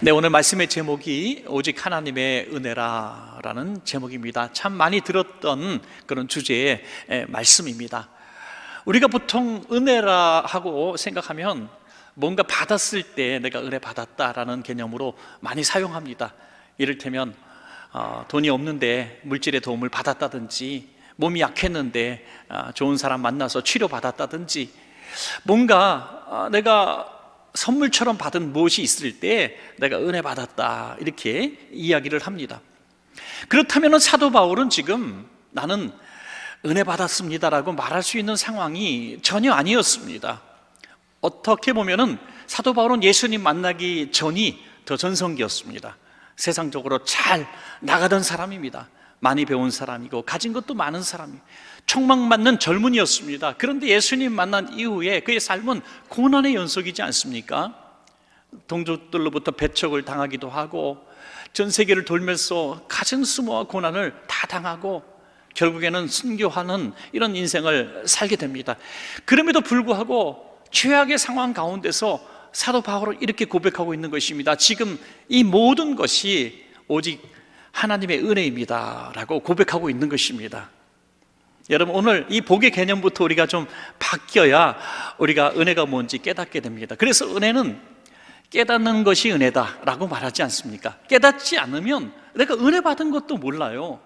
네, 오늘 말씀의 제목이 오직 하나님의 은혜라라는 제목입니다. 참 많이 들었던 그런 주제의 말씀입니다. 우리가 보통 은혜라 하고 생각하면 뭔가 받았을 때 내가 은혜 받았다라는 개념으로 많이 사용합니다. 이를테면 어, 돈이 없는데 물질의 도움을 받았다든지 몸이 약했는데 어, 좋은 사람 만나서 치료받았다든지 뭔가 어, 내가 선물처럼 받은 무엇이 있을 때 내가 은혜 받았다 이렇게 이야기를 합니다. 그렇다면 사도 바울은 지금 나는 은혜 받았습니다라고 말할 수 있는 상황이 전혀 아니었습니다. 어떻게 보면은 사도 바울은 예수님 만나기 전이 더 전성기였습니다. 세상적으로 잘 나가던 사람입니다. 많이 배운 사람이고 가진 것도 많은 사람이 촉망받는 젊은이였습니다. 그런데 예수님 만난 이후에 그의 삶은 고난의 연속이지 않습니까? 동족들로부터 배척을 당하기도 하고 전 세계를 돌면서 가진 수모와 고난을 다 당하고 결국에는 순교하는 이런 인생을 살게 됩니다. 그럼에도 불구하고 최악의 상황 가운데서 사도 바울은 이렇게 고백하고 있는 것입니다. 지금 이 모든 것이 오직 하나님의 은혜입니다라고 고백하고 있는 것입니다. 여러분 오늘 이 복의 개념부터 우리가 좀 바뀌어야 우리가 은혜가 뭔지 깨닫게 됩니다. 그래서 은혜는 깨닫는 것이 은혜다라고 말하지 않습니까? 깨닫지 않으면 내가 은혜 받은 것도 몰라요.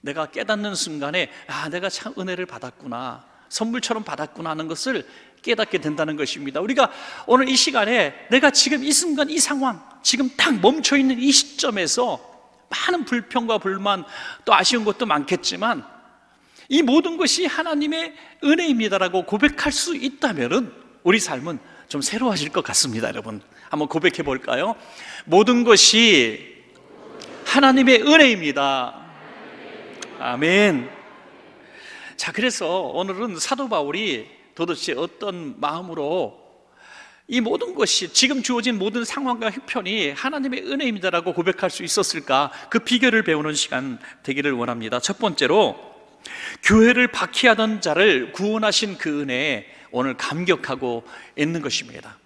내가 깨닫는 순간에 아 내가 참 은혜를 받았구나. 선물처럼 받았구나 하는 것을 깨닫게 된다는 것입니다. 우리가 오늘 이 시간에 내가 지금 이 순간 이 상황, 지금 딱 멈춰 있는 이 시점에서 많은 불평과 불만 또 아쉬운 것도 많겠지만 이 모든 것이 하나님의 은혜입니다라고 고백할 수 있다면은 우리 삶은 좀 새로워질 것 같습니다, 여러분. 한번 고백해 볼까요? 모든 것이 하나님의 은혜입니다. 아멘. 자, 그래서 오늘은 사도 바울이 도대체 어떤 마음으로 이 모든 것이 지금 주어진 모든 상황과 형편이 하나님의 은혜입니다라고 고백할 수 있었을까? 그 비결을 배우는 시간 되기를 원합니다. 첫 번째로 교회를 박해하던 자를 구원하신 그 은혜에 오늘 감격하고 있는 것입니다.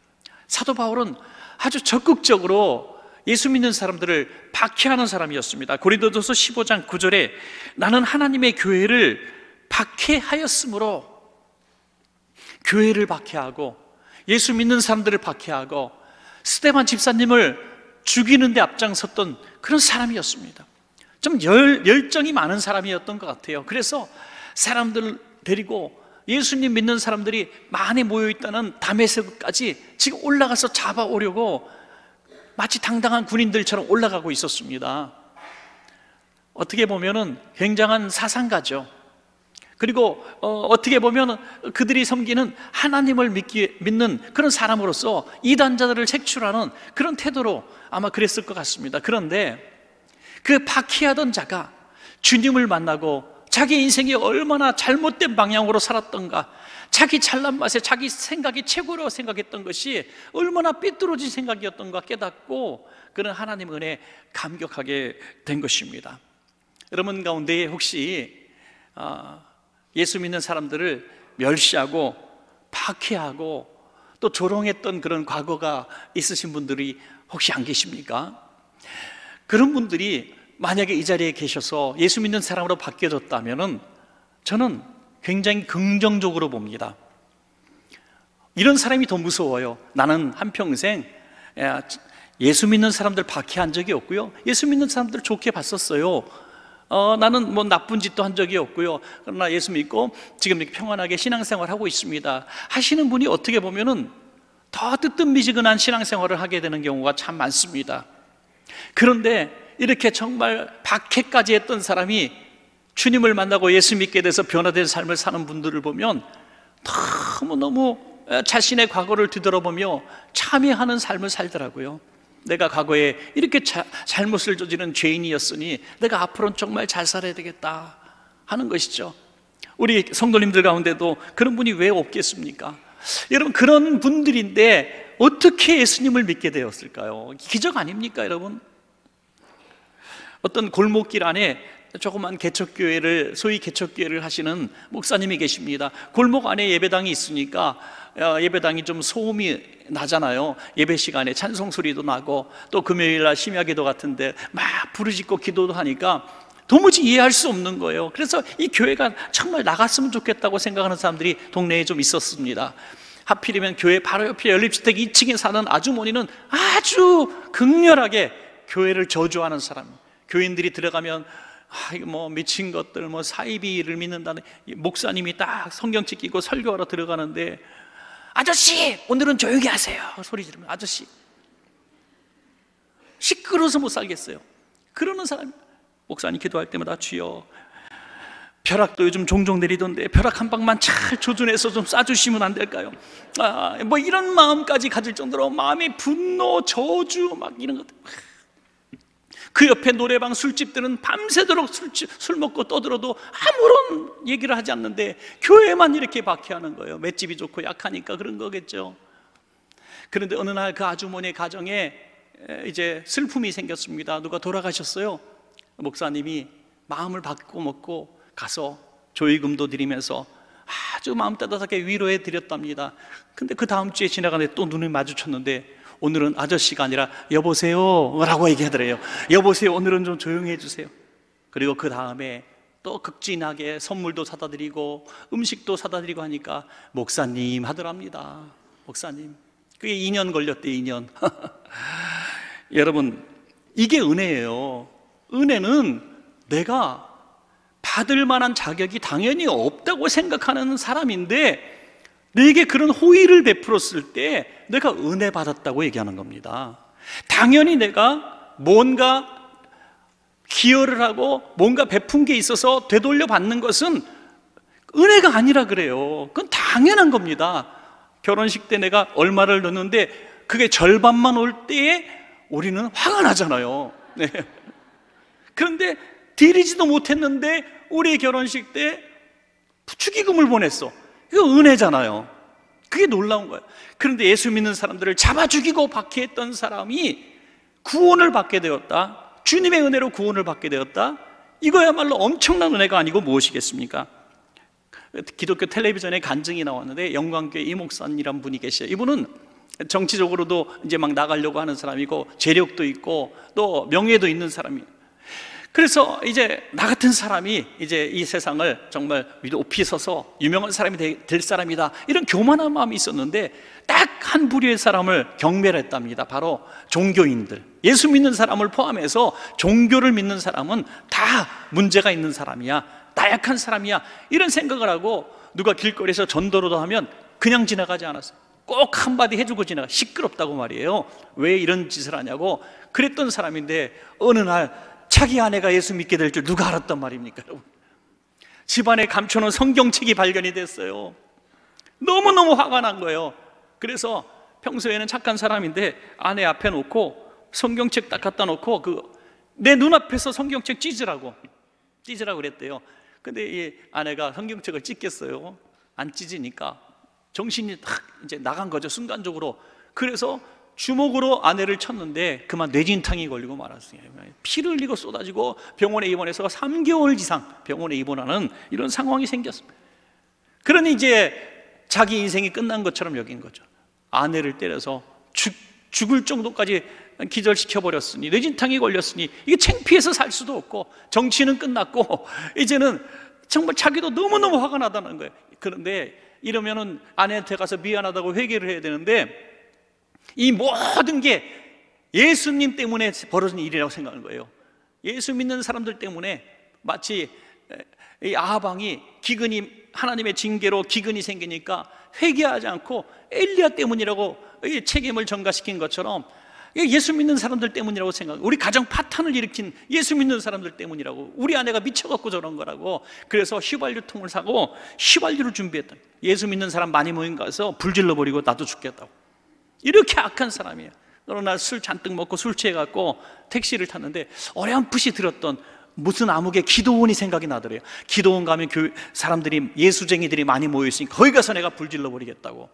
사도 바울은 아주 적극적으로 예수 믿는 사람들을 박해하는 사람이었습니다. 고린도전서 15장 9절에 나는 하나님의 교회를 박해하였으므로 교회를 박해하고 예수 믿는 사람들을 박해하고 스테반 집사님을 죽이는데 앞장섰던 그런 사람이었습니다. 좀 열, 열정이 많은 사람이었던 것 같아요. 그래서 사람들 데리고 예수님 믿는 사람들이 많이 모여있다는 담에서까지 지금 올라가서 잡아오려고 마치 당당한 군인들처럼 올라가고 있었습니다. 어떻게 보면은 굉장한 사상가죠. 그리고 어, 떻게 보면 그들이 섬기는 하나님을 믿기, 믿는 그런 사람으로서 이단자들을 색출하는 그런 태도로 아마 그랬을 것 같습니다. 그런데 그 파키하던 자가 주님을 만나고 자기 인생이 얼마나 잘못된 방향으로 살았던가 자기 잘난 맛에 자기 생각이 최고라고 생각했던 것이 얼마나 삐뚤어진 생각이었던가 깨닫고 그런 하나님 은혜 감격하게 된 것입니다 여러분 가운데 혹시 아, 예수 믿는 사람들을 멸시하고 파괴하고 또 조롱했던 그런 과거가 있으신 분들이 혹시 안 계십니까? 그런 분들이 만약에 이 자리에 계셔서 예수 믿는 사람으로 바뀌어졌다면 저는 굉장히 긍정적으로 봅니다. 이런 사람이 더 무서워요. 나는 한평생 예수 믿는 사람들 박해한 적이 없고요. 예수 믿는 사람들 좋게 봤었어요. 어, 나는 뭐 나쁜 짓도 한 적이 없고요. 그러나 예수 믿고 지금 이렇게 평안하게 신앙생활 하고 있습니다. 하시는 분이 어떻게 보면은 더 뜨뜻미지근한 신앙생활을 하게 되는 경우가 참 많습니다. 그런데 이렇게 정말 박해까지 했던 사람이 주님을 만나고 예수 믿게 돼서 변화된 삶을 사는 분들을 보면 너무너무 자신의 과거를 뒤돌아보며 참여하는 삶을 살더라고요. 내가 과거에 이렇게 자, 잘못을 저지른 죄인이었으니 내가 앞으로는 정말 잘 살아야 되겠다 하는 것이죠. 우리 성도님들 가운데도 그런 분이 왜 없겠습니까? 여러분, 그런 분들인데 어떻게 예수님을 믿게 되었을까요? 기적 아닙니까, 여러분? 어떤 골목길 안에 조그만 개척교회를 소위 개척교회를 하시는 목사님이 계십니다. 골목 안에 예배당이 있으니까 예배당이 좀 소음이 나잖아요. 예배 시간에 찬송 소리도 나고 또 금요일 날 심야 기도 같은데 막 부르짖고 기도도 하니까 도무지 이해할 수 없는 거예요. 그래서 이 교회가 정말 나갔으면 좋겠다고 생각하는 사람들이 동네에 좀 있었습니다. 하필이면 교회 바로 옆에 연립주택 2층에 사는 아주머니는 아주 극렬하게 교회를 저주하는 사람 교인들이 들어가면 아, 이거 뭐 미친 것들 뭐 사이비를 믿는다는 목사님이 딱 성경책 끼고 설교하러 들어가는데 아저씨 오늘은 조용히 하세요 소리 지르면 아저씨 시끄러워서 못 살겠어요 그러는 사람 목사님 기도할 때마다 주여 벼락도 요즘 종종 내리던데 벼락 한 방만 잘 조준해서 좀 쏴주시면 안 될까요? 아, 뭐 이런 마음까지 가질 정도로 마음이 분노, 저주 막 이런 것들 그 옆에 노래방 술집들은 밤새도록 술집, 술 먹고 떠들어도 아무런 얘기를 하지 않는데 교회만 이렇게 박해하는 거예요 맷집이 좋고 약하니까 그런 거겠죠 그런데 어느 날 그아주머니 가정에 이제 슬픔이 생겼습니다 누가 돌아가셨어요 목사님이 마음을 바꿔 먹고 가서 조의금도 드리면서 아주 마음 따뜻하게 위로해 드렸답니다. 근데 그 다음 주에 지나가는데 또 눈을 마주쳤는데 오늘은 아저씨가 아니라 여보세요 라고 얘기하더래요. 여보세요 오늘은 좀 조용히 해주세요. 그리고 그 다음에 또 극진하게 선물도 사다 드리고 음식도 사다 드리고 하니까 목사님 하더랍니다. 목사님. 그게 2년 걸렸대 2년. 여러분, 이게 은혜예요. 은혜는 내가 받을 만한 자격이 당연히 없다고 생각하는 사람인데 내게 그런 호의를 베풀었을 때 내가 은혜 받았다고 얘기하는 겁니다. 당연히 내가 뭔가 기여를 하고 뭔가 베푼 게 있어서 되돌려 받는 것은 은혜가 아니라 그래요. 그건 당연한 겁니다. 결혼식 때 내가 얼마를 넣는데 그게 절반만 올 때에 우리는 화가 나잖아요. 네. 그런데 드리지도 못했는데 우리 결혼식 때추기금을 보냈어. 이거 은혜잖아요. 그게 놀라운 거예요. 그런데 예수 믿는 사람들을 잡아 죽이고 박해했던 사람이 구원을 받게 되었다. 주님의 은혜로 구원을 받게 되었다. 이거야말로 엄청난 은혜가 아니고 무엇이겠습니까? 기독교 텔레비전에 간증이 나왔는데 영광교회 이목산이란 분이 계세요. 이분은 정치적으로도 이제 막 나가려고 하는 사람이고 재력도 있고 또 명예도 있는 사람이에요. 그래서 이제 나 같은 사람이 이제 이 세상을 정말 높이 서서 유명한 사람이 될 사람이다. 이런 교만한 마음이 있었는데 딱 한 부류의 사람을 경멸 했답니다. 바로 종교인들. 예수 믿는 사람을 포함해서 종교를 믿는 사람은 다 문제가 있는 사람이야. 나약한 사람이야. 이런 생각을 하고 누가 길거리에서 전도로도 하면 그냥 지나가지 않았어요. 꼭 한마디 해주고 지나가 시끄럽다고 말이에요. 왜 이런 짓을 하냐고 그랬던 사람인데 어느 날 자기 아내가 예수 믿게 될 줄 누가 알았단 말입니까, 여러분? 집안에 감춰놓은 성경책이 발견이 됐어요. 너무너무 화가 난 거예요. 그래서 평소에는 착한 사람인데 아내 앞에 놓고 성경책 딱 갖다 놓고 그 내 눈앞에서 성경책 찢으라고 찢으라고 그랬대요. 근데 이 아내가 성경책을 찢겠어요. 안 찢으니까 정신이 딱 이제 나간 거죠. 순간적으로. 그래서 주먹으로 아내를 쳤는데 그만 뇌진탕이 걸리고 말았어요. 피를 흘리고 쏟아지고 병원에 입원해서 3개월 이상 병원에 입원하는 이런 상황이 생겼습니다. 그러니 이제 자기 인생이 끝난 것처럼 여긴 거죠. 아내를 때려서 죽, 죽을 정도까지 기절시켜 버렸으니 뇌진탕이 걸렸으니 이게 창피해서 살 수도 없고 정치는 끝났고 이제는 정말 자기도 너무너무 화가 나다는 거예요. 그런데 이러면은 아내한테 가서 미안하다고 회개를 해야 되는데 이 모든 게 예수님 때문에 벌어진 일이라고 생각하는 거예요. 예수 믿는 사람들 때문에 마치 이아방이 기근이 하나님의 징계로 기근이 생기니까 회개하지 않고 엘리야 때문이라고 책임을 전가시킨 것처럼 예수 믿는 사람들 때문이라고 생각. 우리 가정 파탄을 일으킨 예수 믿는 사람들 때문이라고. 우리 아내가 미쳐갖고 저런 거라고. 그래서 휘발유 통을 사고 휘발유를 준비했던. 예수 믿는 사람 많이 모인 가서 불질러 버리고 나도 죽겠다고. 이렇게 악한 사람이에요. 그러나 술 잔뜩 먹고 술 취해갖고 택시를 탔는데 어렴풋이 들었던 무슨 암흑의 기도원이 생각이 나더래요. 기도원 가면 교회 사람들이 예수쟁이들이 많이 모여 있으니까 거기 가서 내가 불질러 버리겠다고.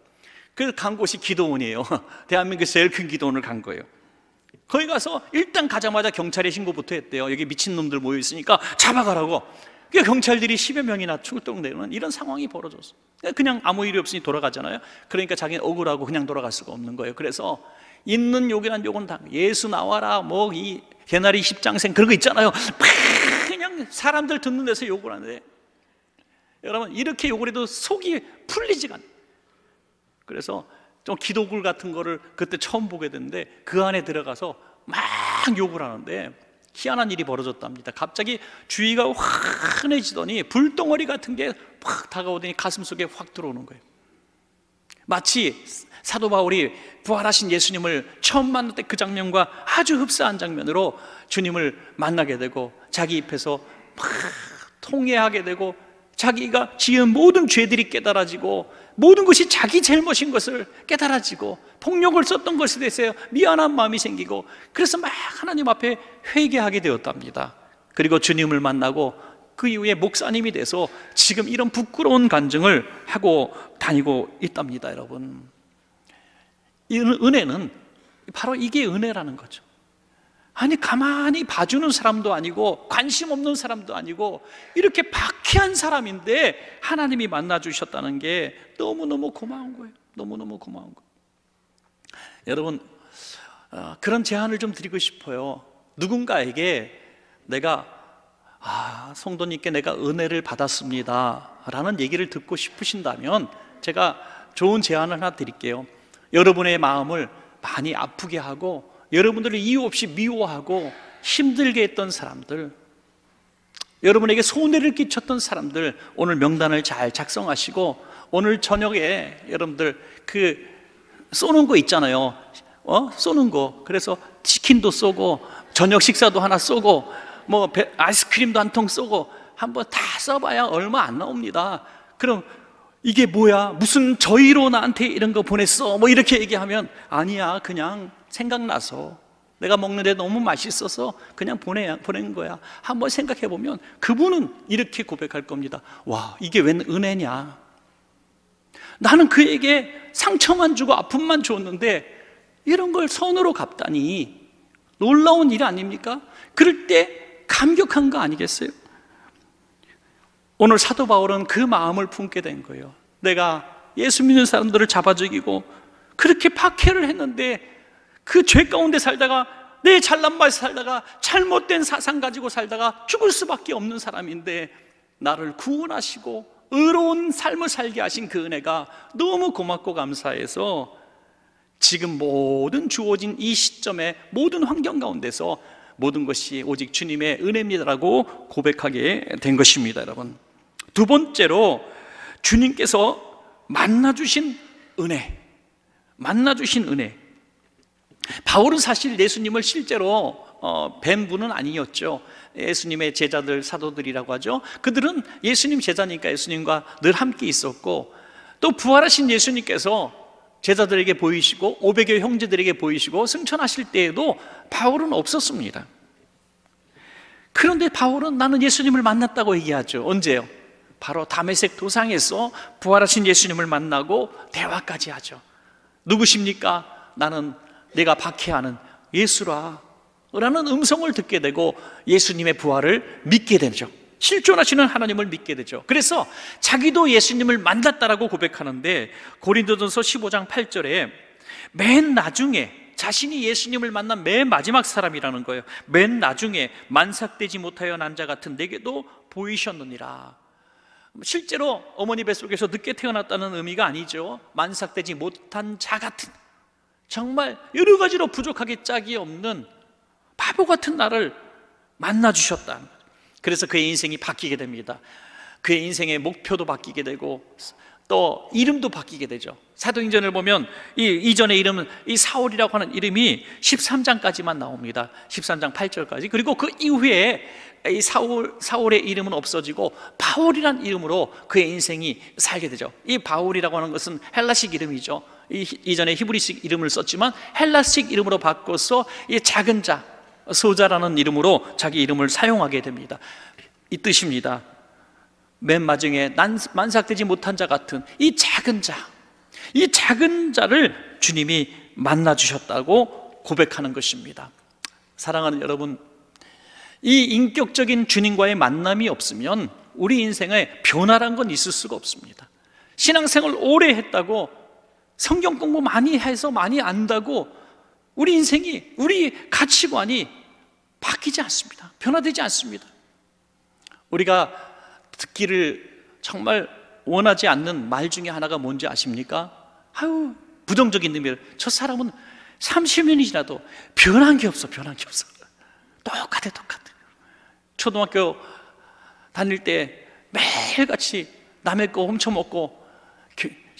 그래서 간 곳이 기도원이에요. 대한민국 제일 큰 기도원을 간 거예요. 거기 가서 일단 가자마자 경찰에 신고부터 했대요. 여기 미친 놈들 모여 있으니까 잡아가라고. 그 경찰들이 10여 명이나 출동되는 이런 상황이 벌어졌어. 그러니까 그냥 아무 일이 없으니 돌아가잖아요. 그러니까 자기는 억울하고 그냥 돌아갈 수가 없는 거예요. 그래서 있는 욕이란 욕은 다 예수 나와라, 뭐 이 개나리 십장생 그런 거 있잖아요. 그냥 사람들 듣는 데서 욕을 하는데 여러분 이렇게 욕을 해도 속이 풀리지가 않아요. 그래서 좀 기도굴 같은 거를 그때 처음 보게 됐는데 그 안에 들어가서 막 욕을 하는데 희한한 일이 벌어졌답니다. 갑자기 주위가 환해지더니 불덩어리 같은 게확 다가오더니 가슴 속에 확 들어오는 거예요. 마치 사도 바울이 부활하신 예수님을 처음 만날 때그 장면과 아주 흡사한 장면으로 주님을 만나게 되고 자기 입에서 막 통해하게 되고 자기가 지은 모든 죄들이 깨달아지고 모든 것이 자기 잘못인 것을 깨달아지고 폭력을 썼던 것에 대해서 미안한 마음이 생기고 그래서 막 하나님 앞에 회개하게 되었답니다. 그리고 주님을 만나고 그 이후에 목사님이 돼서 지금 이런 부끄러운 간증을 하고 다니고 있답니다, 여러분. 은혜는 바로 이게 은혜라는 거죠. 아니 가만히 봐주는 사람도 아니고 관심 없는 사람도 아니고 이렇게 박해한 사람인데 하나님이 만나 주셨다는 게 너무너무 고마운 거예요 너무너무 고마운 거예요 여러분 어, 그런 제안을 좀 드리고 싶어요 누군가에게 내가 아, 성도님께 내가 은혜를 받았습니다 라는 얘기를 듣고 싶으신다면 제가 좋은 제안을 하나 드릴게요 여러분의 마음을 많이 아프게 하고 여러분들을 이유 없이 미워하고 힘들게 했던 사람들, 여러분에게 손해를 끼쳤던 사람들 오늘 명단을 잘 작성하시고 오늘 저녁에 여러분들 그 쏘는 거 있잖아요. 어? 쏘는 거. 그래서 치킨도 쏘고 저녁 식사도 하나 쏘고 뭐 아이스크림도 한 통 쏘고 한번 다 써봐야 얼마 안 나옵니다. 그럼 이게 뭐야? 무슨 저희로 나한테 이런 거 보냈어? 뭐 이렇게 얘기하면 아니야. 그냥 생각나서 내가 먹는데 너무 맛있어서 그냥 보내, 보낸 거야. 한번 생각해 보면 그분은 이렇게 고백할 겁니다. 와, 이게 웬 은혜냐. 나는 그에게 상처만 주고 아픔만 줬는데 이런 걸 선으로 갚다니 놀라운 일 아닙니까? 그럴 때 감격한 거 아니겠어요? 오늘 사도 바울은 그 마음을 품게 된 거예요. 내가 예수 믿는 사람들을 잡아 죽이고 그렇게 박해를 했는데 그죄 가운데 살다가 내 잘난 맛에 살다가 잘못된 사상 가지고 살다가 죽을 수밖에 없는 사람인데 나를 구원하시고 의로운 삶을 살게 하신 그 은혜가 너무 고맙고 감사해서 지금 모든 주어진 이 시점에 모든 환경 가운데서 모든 것이 오직 주님의 은혜입니다라고 고백하게 된 것입니다, 여러분. 두 번째로 주님께서 만나주신 은혜, 만나주신 은혜. 바울은 사실 예수님을 실제로 어, 뵌 분은 아니었죠. 예수님의 제자들 사도들이라고 하죠. 그들은 예수님 제자니까 예수님과 늘 함께 있었고 또 부활하신 예수님께서 제자들에게 보이시고 500여 형제들에게 보이시고 승천하실 때에도 바울은 없었습니다. 그런데 바울은 나는 예수님을 만났다고 얘기하죠. 언제요? 바로 다메섹 도상에서 부활하신 예수님을 만나고 대화까지 하죠. 누구십니까? 나는 내가 박해하는 예수라 라는 음성을 듣게 되고 예수님의 부활을 믿게 되죠 실존하시는 하나님을 믿게 되죠 그래서 자기도 예수님을 만났다라고 고백하는데 고린도전서 15장 8절에 맨 나중에 자신이 예수님을 만난 맨 마지막 사람이라는 거예요 맨 나중에 만삭되지 못하여 난 자 같은 내게도 보이셨느니라 실제로 어머니 뱃속에서 늦게 태어났다는 의미가 아니죠 만삭되지 못한 자 같은 정말 여러 가지로 부족하게 짝이 없는 바보 같은 나를 만나 주셨다 그래서 그의 인생이 바뀌게 됩니다. 그의 인생의 목표도 바뀌게 되고 또 이름도 바뀌게 되죠. 사도행전을 보면 이 이전의 이름은 이 사울이라고 하는 이름이 13장까지만 나옵니다. 13장 8절까지. 그리고 그 이후에 이 사울 사울의 이름은 없어지고 바울이란 이름으로 그의 인생이 살게 되죠. 이 바울이라고 하는 것은 헬라식 이름이죠. 이전에 히브리식 이름을 썼지만 헬라식 이름으로 바꿔서 이 작은 자, 소자라는 이름으로 자기 이름을 사용하게 됩니다. 이 뜻입니다. 맨 마중에 난, 만삭되지 못한 자 같은 이 작은 자, 이 작은 자를 주님이 만나주셨다고 고백하는 것입니다. 사랑하는 여러분, 이 인격적인 주님과의 만남이 없으면 우리 인생에 변화란 건 있을 수가 없습니다. 신앙생활 오래 했다고 성경 공부 많이 해서 많이 안다고 우리 인생이, 우리 가치관이 바뀌지 않습니다. 변화되지 않습니다. 우리가 듣기를 정말 원하지 않는 말 중에 하나가 뭔지 아십니까? 아유, 부정적인 의미로. 저 사람은 30년이 지나도 변한 게 없어, 변한 게 없어. 똑같아, 똑같아. 초등학교 다닐 때 매일같이 남의 거 훔쳐먹고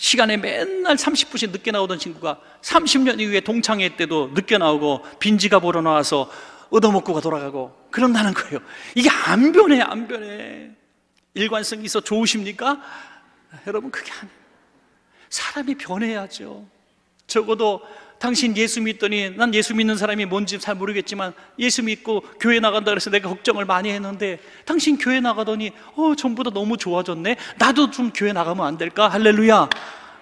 시간에 맨날 30분씩 늦게 나오던 친구가 30년 이후에 동창회 때도 늦게 나오고 빈지가 보러 나와서 얻어먹고가 돌아가고 그런다는 거예요. 이게 안 변해, 안 변해. 일관성이 있어 좋으십니까? 여러분, 그게 아니에요. 사람이 변해야죠. 적어도 당신 예수 믿더니 난 예수 믿는 사람이 뭔지 잘 모르겠지만 예수 믿고 교회 나간다 그래서 내가 걱정을 많이 했는데 당신 교회 나가더니 어전부다 너무 좋아졌네 나도 좀 교회 나가면 안 될까 할렐루야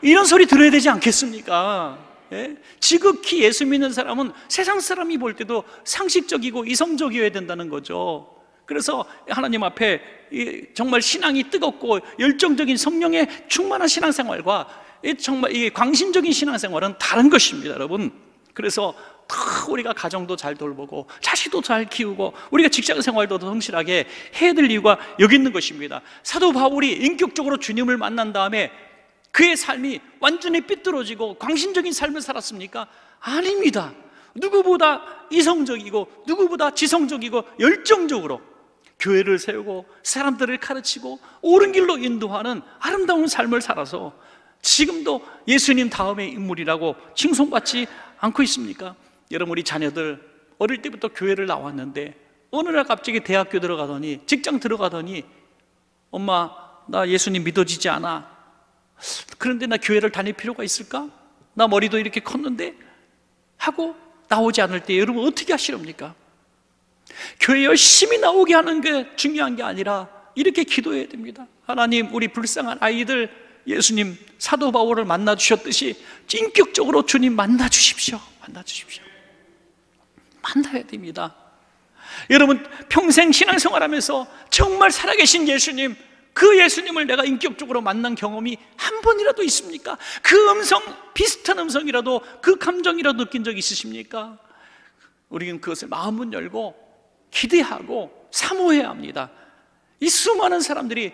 이런 소리 들어야 되지 않겠습니까? 예? 지극히 예수 믿는 사람은 세상 사람이 볼 때도 상식적이고 이성적이어야 된다는 거죠. 그래서 하나님 앞에 정말 신앙이 뜨겁고 열정적인 성령의 충만한 신앙생활과 이 정말 이 광신적인 신앙생활은 다른 것입니다, 여러분. 그래서 우리가 가정도 잘 돌보고 자식도 잘 키우고 우리가 직장 생활도 성실하게 해야 될 이유가 여기 있는 것입니다. 사도 바울이 인격적으로 주님을 만난 다음에 그의 삶이 완전히 삐뚤어지고 광신적인 삶을 살았습니까? 아닙니다. 누구보다 이성적이고 누구보다 지성적이고 열정적으로 교회를 세우고 사람들을 가르치고 옳은 길로 인도하는 아름다운 삶을 살아서 지금도 예수님 다음의 인물이라고 칭송받지 않고 있습니까? 여러분 우리 자녀들 어릴 때부터 교회를 나왔는데 어느 날 갑자기 대학교 들어가더니 직장 들어가더니 엄마 나 예수님 믿어지지 않아 그런데 나 교회를 다닐 필요가 있을까? 나 머리도 이렇게 컸는데 하고 나오지 않을 때 여러분 어떻게 하시렵니까? 교회 열심히 나오게 하는 게 중요한 게 아니라 이렇게 기도해야 됩니다 하나님 우리 불쌍한 아이들 예수님 사도 바울을 만나 주셨듯이 인격적으로 주님 만나 주십시오. 만나 주십시오. 만나야 됩니다. 여러분 평생 신앙생활하면서 정말 살아계신 예수님 그 예수님을 내가 인격적으로 만난 경험이 한 번이라도 있습니까? 그 음성, 비슷한 음성이라도 그 감정이라도 느낀 적 있으십니까? 우리는 그것을 마음은 열고 기대하고 사모해야 합니다. 이 수많은 사람들이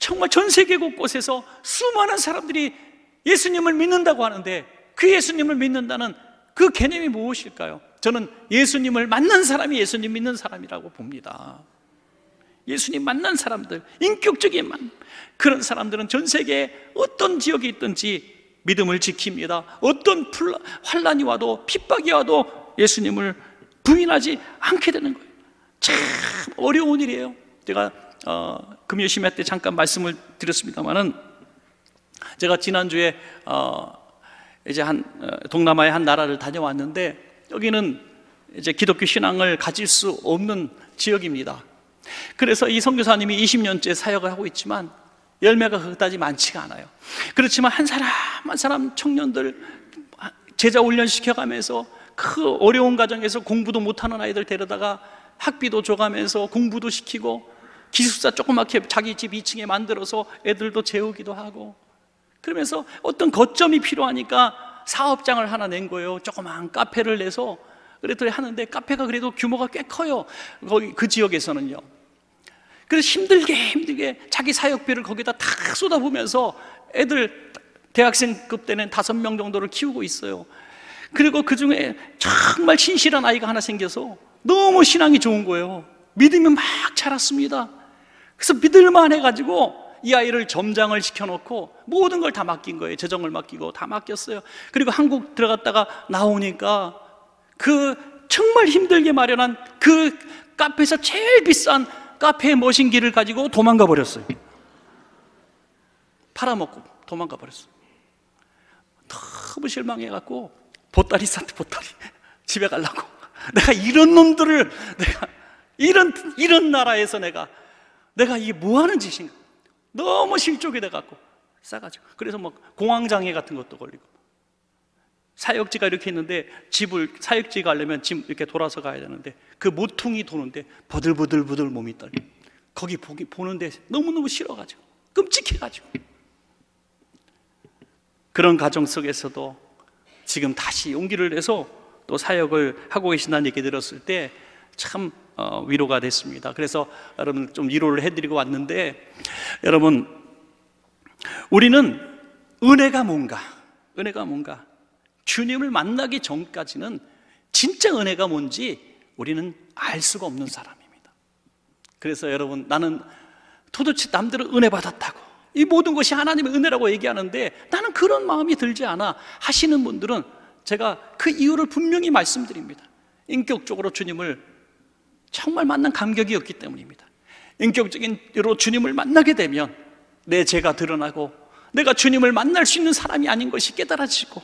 정말 전 세계 곳곳에서 수많은 사람들이 예수님을 믿는다고 하는데 그 예수님을 믿는다는 그 개념이 무엇일까요? 저는 예수님을 만난 사람이 예수님 믿는 사람이라고 봅니다. 예수님 만난 사람들, 인격적인 만 그런 사람들은 전 세계에 어떤 지역에 있든지 믿음을 지킵니다. 어떤 환란이 와도 핍박이 와도 예수님을 부인하지 않게 되는 거예요. 참 어려운 일이에요. 제가 어, 금요 심야 때 잠깐 말씀을 드렸습니다만은 제가 지난주에 어, 이제 한 어, 동남아의 한 나라를 다녀왔는데 여기는 이제 기독교 신앙을 가질 수 없는 지역입니다. 그래서 이 선교사님이 20년째 사역을 하고 있지만 열매가 그다지 많지가 않아요. 그렇지만 한 사람 한 사람 청년들 제자 훈련시켜가면서 그 어려운 과정에서 공부도 못하는 아이들 데려다가 학비도 줘가면서 공부도 시키고 기숙사 조그맣게 자기 집 2층에 만들어서 애들도 재우기도 하고 그러면서 어떤 거점이 필요하니까 사업장을 하나 낸 거예요. 조그만 카페를 내서 그랬더니 하는데 카페가 그래도 규모가 꽤 커요. 거기 그 지역에서는요. 그래서 힘들게 힘들게 자기 사역비를 거기다 탁쏟아보면서 애들 대학생급 때는 다섯 명 정도를 키우고 있어요. 그리고 그 중에 정말 신실한 아이가 하나 생겨서 너무 신앙이 좋은 거예요. 믿으면막 자랐습니다. 그래서 믿을만 해가지고 이 아이를 점장을 시켜놓고 모든 걸 다 맡긴 거예요. 재정을 맡기고 다 맡겼어요. 그리고 한국 들어갔다가 나오니까 그 정말 힘들게 마련한 그 카페에서 제일 비싼 카페 머신기를 가지고 도망가 버렸어요. 팔아먹고 도망가 버렸어요. 너무 실망해갖고 보따리 싼테 보따리 집에 가려고 내가 이런 놈들을 내가 이런 이런 나라에서 내가 내가 이게 뭐 하는 짓인가? 너무 실족이 돼갖고 싸가지고 그래서 뭐 공황장애 같은 것도 걸리고 사역지가 이렇게 있는데 집을 사역지 가려면 집 이렇게 돌아서 가야 되는데 그 모퉁이 도는데 버들버들버들 몸이 떨려 거기 보기 보는데 너무너무 싫어가지고 끔찍해가지고 그런 가정 속에서도 지금 다시 용기를 내서 또 사역을 하고 계신다는 얘기 들었을 때참 어, 위로가 됐습니다. 그래서 여러분 좀 위로를 해드리고 왔는데 여러분 우리는 은혜가 뭔가 은혜가 뭔가 주님을 만나기 전까지는 진짜 은혜가 뭔지 우리는 알 수가 없는 사람입니다. 그래서 여러분 나는 도대체 남들은 은혜 받았다고 이 모든 것이 하나님의 은혜라고 얘기하는데 나는 그런 마음이 들지 않아 하시는 분들은 제가 그 이유를 분명히 말씀드립니다. 인격적으로 주님을 정말 만난 감격이었기 때문입니다. 인격적인으로 주님을 만나게 되면 내 죄가 드러나고 내가 주님을 만날 수 있는 사람이 아닌 것이 깨달아지고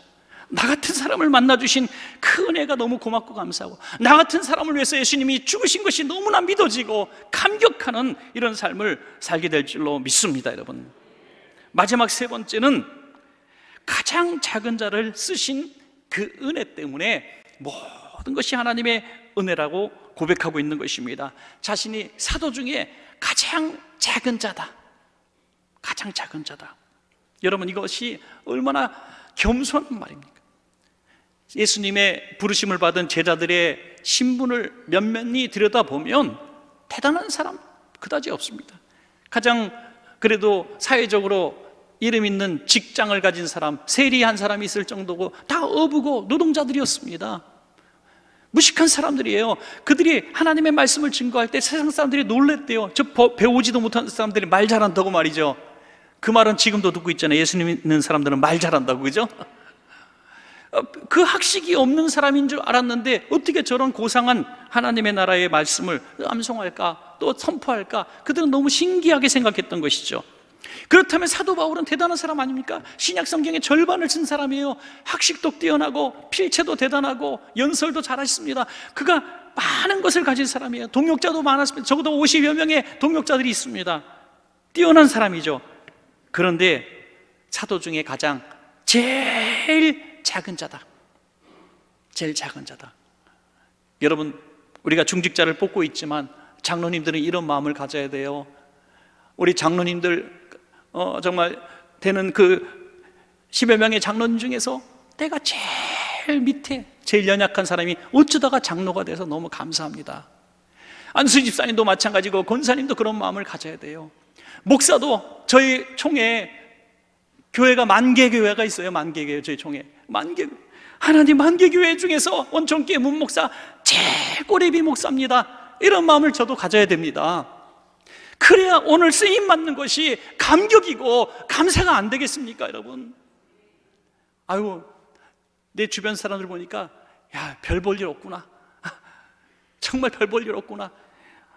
나 같은 사람을 만나주신 그 은혜가 너무 고맙고 감사하고 나 같은 사람을 위해서 예수님이 죽으신 것이 너무나 믿어지고 감격하는 이런 삶을 살게 될 줄로 믿습니다 여러분 마지막 세 번째는 가장 작은 자를 쓰신 그 은혜 때문에 모든 것이 하나님의 은혜라고 고백하고 있는 것입니다. 자신이 사도 중에 가장 작은 자다. 가장 작은 자다. 여러분 이것이 얼마나 겸손한 말입니까? 예수님의 부르심을 받은 제자들의 신분을 면면히 들여다보면 대단한 사람 그다지 없습니다. 가장 그래도 사회적으로 이름 있는 직장을 가진 사람, 세리한 사람이 있을 정도고 다 어부고 노동자들이었습니다. 무식한 사람들이에요. 그들이 하나님의 말씀을 증거할 때 세상 사람들이 놀랬대요. 저 배우지도 못한 사람들이 말 잘한다고 말이죠. 그 말은 지금도 듣고 있잖아요. 예수님 있는 사람들은 말 잘한다고, 그죠? 어, 그 학식이 없는 사람인 줄 알았는데 어떻게 저런 고상한 하나님의 나라의 말씀을 암송할까 또 선포할까 그들은 너무 신기하게 생각했던 것이죠. 그렇다면 사도 바울은 대단한 사람 아닙니까? 신약 성경의 절반을 쓴 사람이에요. 학식도 뛰어나고 필체도 대단하고 연설도 잘하십니다. 그가 많은 것을 가진 사람이에요. 동역자도 많았습니다. 적어도 50여 명의 동역자들이 있습니다. 뛰어난 사람이죠. 그런데 사도 중에 가장 제일 작은 자다. 제일 작은 자다. 여러분, 우리가 중직자를 뽑고 있지만 장로님들은 이런 마음을 가져야 돼요. 우리 장로님들 어, 정말 되는 그 10여 명의 장로님 중에서 내가 제일 밑에 제일 연약한 사람이 어쩌다가 장로가 돼서 너무 감사합니다 안수 집사님도 마찬가지고 권사님도 그런 마음을 가져야 돼요 목사도 저희 총회 교회가 만개 교회가 있어요 만개 교회 저희 총회 만개 하나님 만개 교회 중에서 원천교 문목사 제일 꼬리비 목사입니다 이런 마음을 저도 가져야 됩니다 그래야 오늘 쓰임 받는 것이 감격이고 감사가 안 되겠습니까, 여러분? 아유, 내 주변 사람들 보니까 야, 별 볼 일 없구나. 정말 별 볼 일 없구나.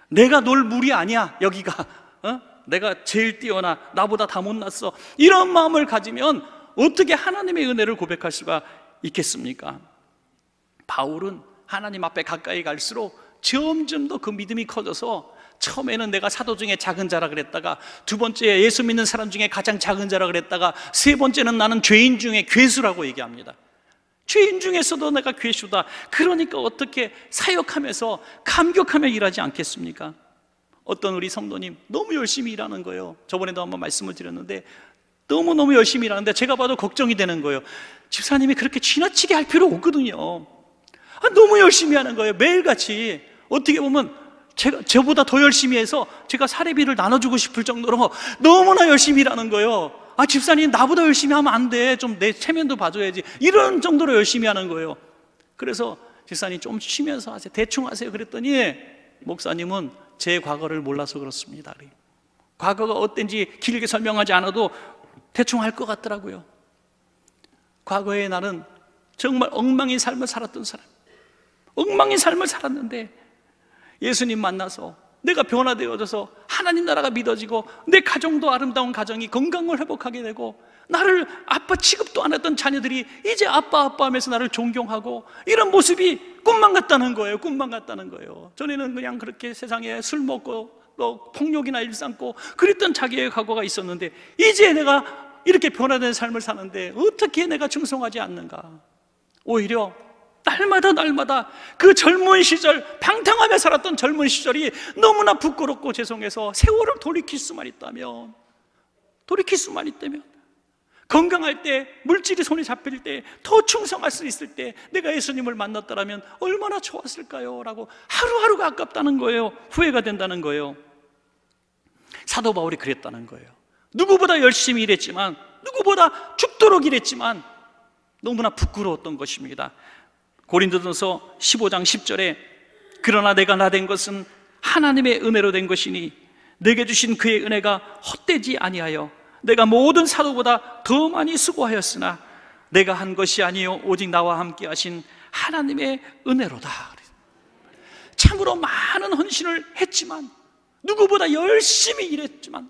내가 놀 물이 아니야, 여기가. 어? 내가 제일 뛰어나, 나보다 다 못났어. 이런 마음을 가지면 어떻게 하나님의 은혜를 고백할 수가 있겠습니까? 바울은 하나님 앞에 가까이 갈수록 점점 더 그 믿음이 커져서 처음에는 내가 사도 중에 작은 자라 그랬다가 두 번째 예수 믿는 사람 중에 가장 작은 자라 그랬다가 세 번째는 나는 죄인 중에 괴수라고 얘기합니다. 죄인 중에서도 내가 괴수다. 그러니까 어떻게 사역하면서 감격하며 일하지 않겠습니까? 어떤 우리 성도님 너무 열심히 일하는 거예요. 저번에도 한번 말씀을 드렸는데 너무너무 열심히 일하는데 제가 봐도 걱정이 되는 거예요. 집사님이 그렇게 지나치게 할 필요 없거든요. 아, 너무 열심히 하는 거예요. 매일같이. 어떻게 보면 제가, 저보다 더 열심히 해서 제가 사례비를 나눠주고 싶을 정도로 너무나 열심히 일하는 거예요. 아, 집사님, 나보다 열심히 하면 안 돼. 좀 내 체면도 봐줘야지. 이런 정도로 열심히 하는 거예요. 그래서 집사님 좀 쉬면서 하세요. 대충 하세요. 그랬더니 목사님은 제 과거를 몰라서 그렇습니다. 과거가 어땠는지 길게 설명하지 않아도 대충 할 것 같더라고요. 과거의 나는 정말 엉망인 삶을 살았던 사람. 엉망인 삶을 살았는데 예수님 만나서 내가 변화되어져서 하나님 나라가 믿어지고 내 가정도 아름다운 가정이 건강을 회복하게 되고 나를 아빠 취급도 안 했던 자녀들이 이제 아빠 아빠 하면서 나를 존경하고 이런 모습이 꿈만 같다는 거예요 꿈만 같다는 거예요 전에는 그냥 그렇게 세상에 술 먹고 또 뭐 폭력이나 일삼고 그랬던 자기의 과거가 있었는데 이제 내가 이렇게 변화된 삶을 사는데 어떻게 내가 충성하지 않는가 오히려 날마다 날마다 그 젊은 시절 방탕하며 살았던 젊은 시절이 너무나 부끄럽고 죄송해서 세월을 돌이킬 수만 있다면 돌이킬 수만 있다면 건강할 때 물질이 손에 잡힐 때 더 충성할 수 있을 때 내가 예수님을 만났더라면 얼마나 좋았을까요? 라고 하루하루가 아깝다는 거예요 후회가 된다는 거예요 사도 바울이 그랬다는 거예요 누구보다 열심히 일했지만 누구보다 죽도록 일했지만 너무나 부끄러웠던 것입니다 고린도전서 15장 10절에 그러나 내가 나 된 것은 하나님의 은혜로 된 것이니 내게 주신 그의 은혜가 헛되지 아니하여 내가 모든 사도보다 더 많이 수고하였으나 내가 한 것이 아니요 오직 나와 함께 하신 하나님의 은혜로다. 참으로 많은 헌신을 했지만 누구보다 열심히 일했지만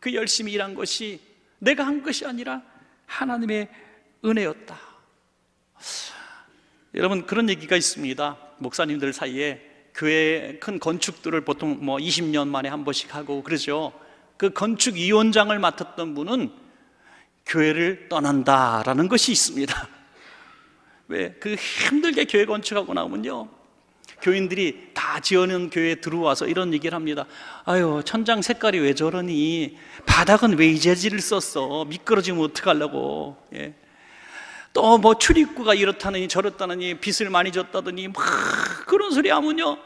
그 열심히 일한 것이 내가 한 것이 아니라 하나님의 은혜였다. 여러분 그런 얘기가 있습니다. 목사님들 사이에 교회 큰 건축들을 보통 뭐 20년 만에 한 번씩 하고 그러죠. 그 건축 위원장을 맡았던 분은 교회를 떠난다라는 것이 있습니다. 왜? 그 힘들게 교회 건축하고 나오면요. 교인들이 다 지어낸 교회에 들어와서 이런 얘기를 합니다. 아유, 천장 색깔이 왜 저러니? 바닥은 왜 이 재질을 썼어? 미끄러지면 어떡하려고. 예. 또뭐 출입구가 이렇다느니 저렇다느니 빚을 많이 졌다더니 막 그런 소리 하면요.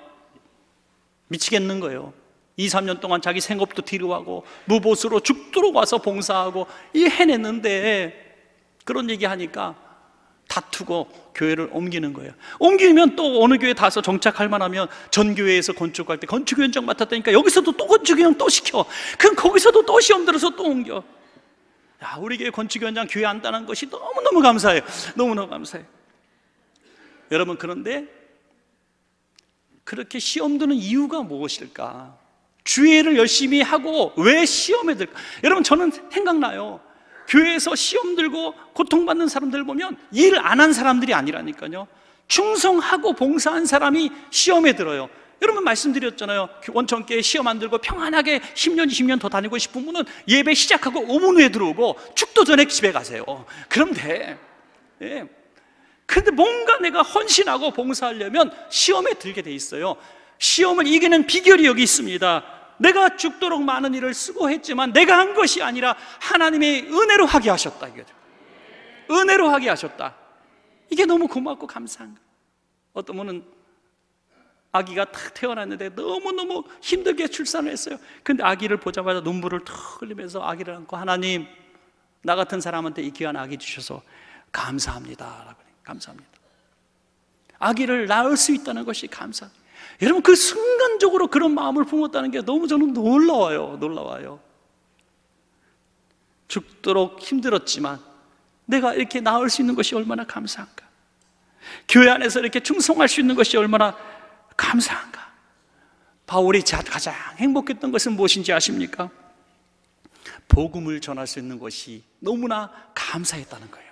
미치겠는 거예요. 2, 3년 동안 자기 생업도 뒤로 하고 무보수로 죽도록 와서 봉사하고 이 해냈는데 그런 얘기 하니까 다투고 교회를 옮기는 거예요. 옮기면 또 어느 교회 다서 정착할 만하면 전 교회에서 건축할 때 건축위원장 맡았다니까 여기서도 또 건축위원 또 시켜. 그럼 거기서도 또 시험 들어서 또 옮겨. 야, 우리 교회 건축위원장 교회 안다는 것이 너무너무 감사해요. 너무너무 감사해요. 여러분, 그런데 그렇게 시험 드는 이유가 무엇일까? 주의를 열심히 하고 왜 시험에 들까? 여러분, 저는 생각나요. 교회에서 시험 들고 고통받는 사람들 보면 일 안 한 사람들이 아니라니까요. 충성하고 봉사한 사람이 시험에 들어요. 여러분 말씀드렸잖아요. 원천교 시험 안 들고 평안하게 10년, 20년 더 다니고 싶은 분은 예배 시작하고 5문 후에 들어오고 축도 전에 집에 가세요. 그런데 예. 근데 뭔가 내가 헌신하고 봉사하려면 시험에 들게 돼 있어요. 시험을 이기는 비결이 여기 있습니다. 내가 죽도록 많은 일을 수고했지만 내가 한 것이 아니라 하나님의 은혜로 하게 하셨다 이거죠. 은혜로 하게 하셨다. 이게 너무 고맙고 감사한 거예요. 어떤 분은 아기가 탁 태어났는데 너무너무 힘들게 출산을 했어요. 근데 아기를 보자마자 눈물을 탁 흘리면서 아기를 안고 하나님, 나 같은 사람한테 이 귀한 아기 주셔서 감사합니다. 라고 감사합니다. 아기를 낳을 수 있다는 것이 감사. 여러분, 그 순간적으로 그런 마음을 품었다는 게 너무 저는 놀라워요. 놀라워요. 죽도록 힘들었지만 내가 이렇게 나올 수 있는 것이 얼마나 감사한가. 교회 안에서 이렇게 충성할 수 있는 것이 얼마나 감사한가? 바울이 가장 행복했던 것은 무엇인지 아십니까? 복음을 전할 수 있는 것이 너무나 감사했다는 거예요.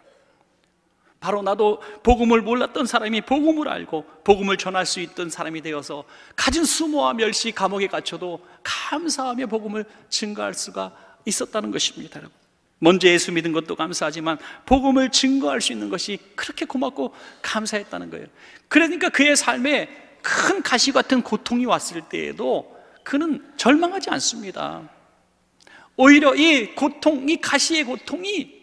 바로 나도 복음을 몰랐던 사람이 복음을 알고 복음을 전할 수 있던 사람이 되어서 가진 수모와 멸시 감옥에 갇혀도 감사하며 복음을 증거할 수가 있었다는 것입니다. 여러분. 먼저 예수 믿은 것도 감사하지만 복음을 증거할 수 있는 것이 그렇게 고맙고 감사했다는 거예요. 그러니까 그의 삶에 큰 가시 같은 고통이 왔을 때에도 그는 절망하지 않습니다. 오히려 이 고통, 이 가시의 고통이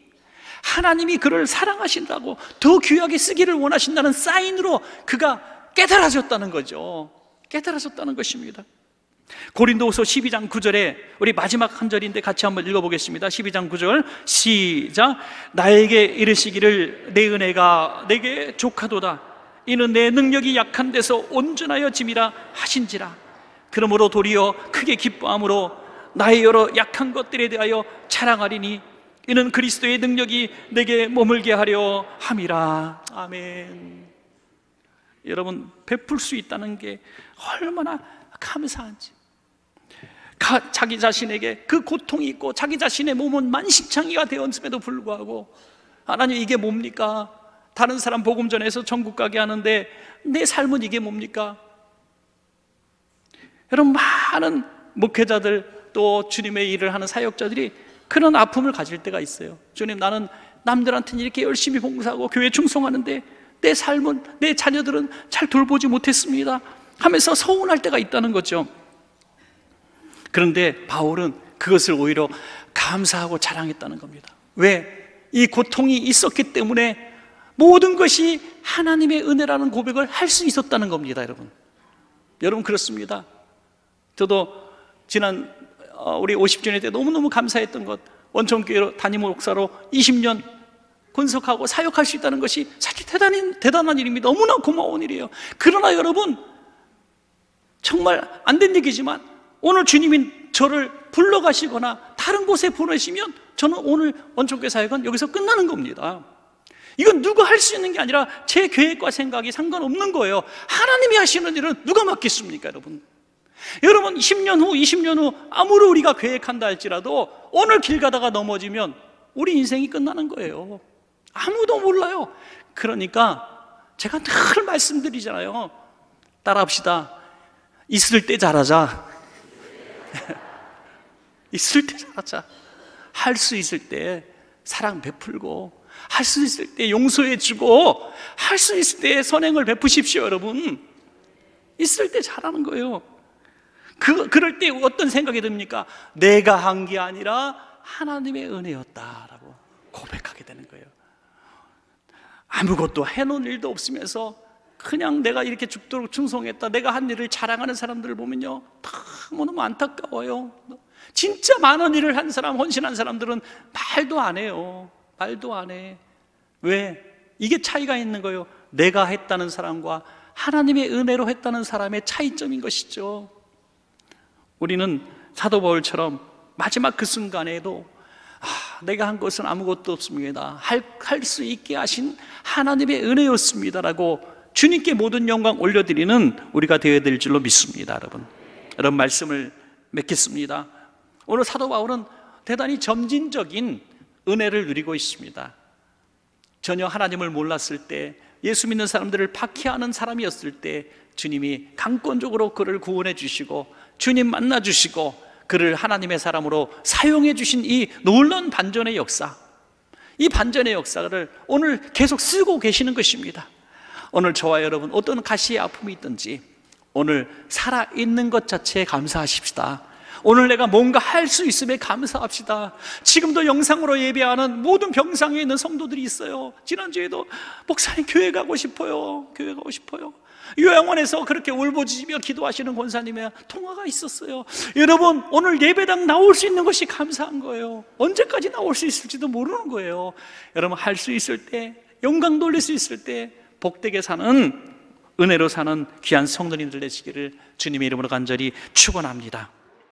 하나님이 그를 사랑하신다고 더 귀하게 쓰기를 원하신다는 사인으로 그가 깨달아졌다는 거죠. 깨달아졌다는 것입니다. 고린도후서 12장 9절에 우리 마지막 한 절인데 같이 한번 읽어보겠습니다. 12장 9절 시작 나에게 이르시기를 내 은혜가 내게 조카도다 이는 내 능력이 약한 데서 온전하여 짐이라 하신지라 그러므로 도리어 크게 기뻐함으로 나의 여러 약한 것들에 대하여 자랑하리니 이는 그리스도의 능력이 내게 머물게 하려 함이라 아멘 여러분 베풀 수 있다는 게 얼마나 감사한지 자기 자신에게 그 고통이 있고 자기 자신의 몸은 만신창이가 되었음에도 불구하고 하나님 이게 뭡니까? 다른 사람 복음 전해서 천국 가게 하는데 내 삶은 이게 뭡니까? 여러분 많은 목회자들 또 주님의 일을 하는 사역자들이 그런 아픔을 가질 때가 있어요. 주님 나는 남들한테 이렇게 열심히 봉사하고 교회 충성하는데 내 삶은 내 자녀들은 잘 돌보지 못했습니다. 하면서 서운할 때가 있다는 거죠. 그런데 바울은 그것을 오히려 감사하고 자랑했다는 겁니다. 왜? 이 고통이 있었기 때문에 모든 것이 하나님의 은혜라는 고백을 할 수 있었다는 겁니다, 여러분. 여러분 그렇습니다. 저도 지난 어, 우리 50주년 때 너무너무 감사했던 것 원천교회로 담임 목사로 20년 분석하고 사역할 수 있다는 것이 사실 대단한, 대단한 일입니다. 너무나 고마운 일이에요. 그러나 여러분, 정말 안 된 얘기지만 오늘 주님이 저를 불러가시거나 다른 곳에 보내시면 저는 오늘 원천교회 사역은 여기서 끝나는 겁니다. 이건 누가 할 수 있는 게 아니라 제 계획과 생각이 상관없는 거예요. 하나님이 하시는 일은 누가 맡겠습니까, 여러분? 여러분, 10년 후, 20년 후, 아무리 우리가 계획한다 할지라도 오늘 길 가다가 넘어지면 우리 인생이 끝나는 거예요. 아무도 몰라요. 그러니까 제가 늘 말씀드리잖아요. 따라합시다. 있을 때 잘하자. 있을 때 잘하자. 할 수 있을 때 사랑 베풀고 할수 있을 때 용서해 주고 할 수 있을 때 선행을 베푸십시오, 여러분. 있을 때 잘하는 거예요. 그, 그럴 때 어떤 생각이 듭니까? 내가 한 게 아니라 하나님의 은혜였다라고 고백하게 되는 거예요. 아무것도 해놓은 일도 없으면서 그냥 내가 이렇게 죽도록 충성했다. 내가 한 일을 자랑하는 사람들을 보면요. 너무너무 안타까워요. 진짜 많은 일을 한 사람, 헌신한 사람들은 말도 안 해요. 말도 안 해. 왜? 이게 차이가 있는 거예요. 내가 했다는 사람과 하나님의 은혜로 했다는 사람의 차이점인 것이죠. 우리는 사도 바울처럼 마지막 그 순간에도 아, 내가 한 것은 아무것도 없습니다. 할 수 있게 하신 하나님의 은혜였습니다라고 주님께 모든 영광 올려드리는 우리가 되어야 될 줄로 믿습니다, 여러분. 이런 말씀을 맺겠습니다. 오늘 사도 바울은 대단히 점진적인 은혜를 누리고 있습니다. 전혀 하나님을 몰랐을 때 예수 믿는 사람들을 박해하는 사람이었을 때 주님이 강권적으로 그를 구원해 주시고 주님 만나 주시고 그를 하나님의 사람으로 사용해 주신 이 놀라운 반전의 역사 이 반전의 역사를 오늘 계속 쓰고 계시는 것입니다. 오늘 저와 여러분 어떤 가시의 아픔이 있든지 오늘 살아있는 것 자체에 감사하십시다. 오늘 내가 뭔가 할 수 있음에 감사합시다. 지금도 영상으로 예배하는 모든 병상에 있는 성도들이 있어요. 지난주에도 목사님 교회 가고 싶어요. 교회 가고 싶어요. 요양원에서 그렇게 울부짖으며 기도하시는 권사님의 통화가 있었어요. 여러분, 오늘 예배당 나올 수 있는 것이 감사한 거예요. 언제까지 나올 수 있을지도 모르는 거예요. 여러분, 할 수 있을 때, 영광 돌릴 수 있을 때, 복되게 사는 은혜로 사는 귀한 성도님들 되시기를 주님의 이름으로 간절히 축원합니다.